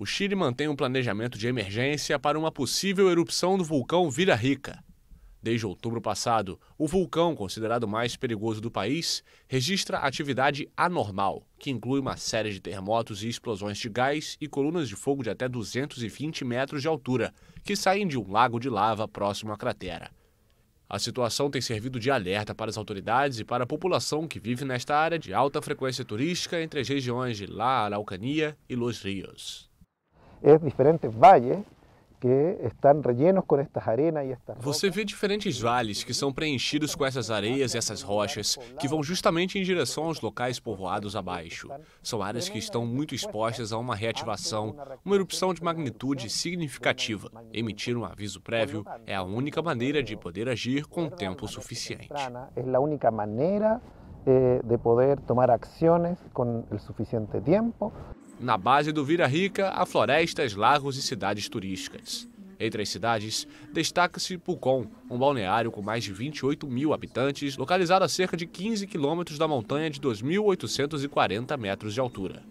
o Chile mantém um planejamento de emergência para uma possível erupção do vulcão Vira Rica. Desde outubro passado, o vulcão, considerado mais perigoso do país, registra atividade anormal, que inclui uma série de terremotos e explosões de gás e colunas de fogo de até 220 metros de altura, que saem de um lago de lava próximo à cratera. A situação tem servido de alerta para as autoridades e para a população que vive nesta área de alta frequência turística entre as regiões de La Araucania e Los Rios es diferentes valles que estão rellenos com estas arenas e estas Você vê diferentes vales que são preenchidos com essas areias e essas rochas, que vão justamente em direção aos locais povoados abaixo. São áreas que estão muito expostas a uma reativação, uma erupção de magnitude significativa. Emitir um aviso prévio é a única maneira de poder agir com tempo suficiente. É a única maneira eh, de poder tomar ações com o suficiente tempo. Na base do Vira Rica, há florestas, lagos e cidades turísticas. Entre as cidades, destaca-se Pucon, um balneário com mais de 28 mil habitantes, localizado a cerca de 15 quilômetros da montanha de 2.840 metros de altura.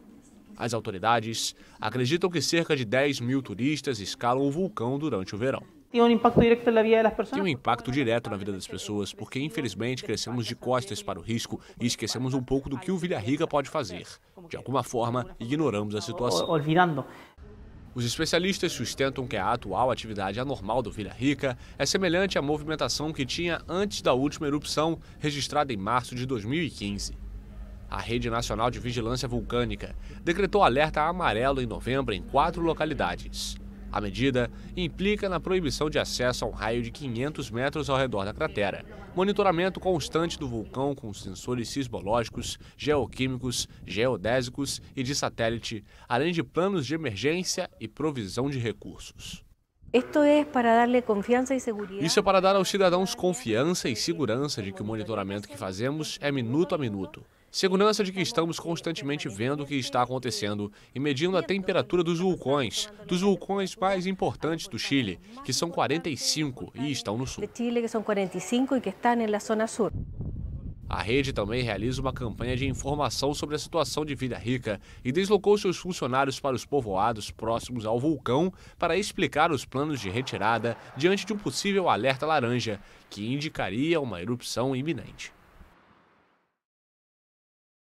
As autoridades acreditam que cerca de 10 mil turistas escalam o vulcão durante o verão. Tem um impacto direto na vida das pessoas? Tem um impacto direto na vida das pessoas, porque infelizmente crescemos de costas para o risco e esquecemos um pouco do que o Rica pode fazer. De alguma forma, ignoramos a situação. Olvidando. Os especialistas sustentam que a atual atividade anormal do Vila Rica é semelhante à movimentação que tinha antes da última erupção, registrada em março de 2015. A Rede Nacional de Vigilância Vulcânica decretou alerta amarelo em novembro em quatro localidades. A medida implica na proibição de acesso a um raio de 500 metros ao redor da cratera, monitoramento constante do vulcão com sensores sismológicos, geoquímicos, geodésicos e de satélite, além de planos de emergência e provisão de recursos. Isso é para dar aos cidadãos confiança e segurança de que o monitoramento que fazemos é minuto a minuto. Segurança de que estamos constantemente vendo o que está acontecendo e medindo a temperatura dos vulcões, dos vulcões mais importantes do Chile, que são 45 e estão no sul. Chile que são 45 e que estão na zona sul. A rede também realiza uma campanha de informação sobre a situação de Vila Rica e deslocou seus funcionários para os povoados próximos ao vulcão para explicar os planos de retirada diante de um possível alerta laranja, que indicaria uma erupção iminente.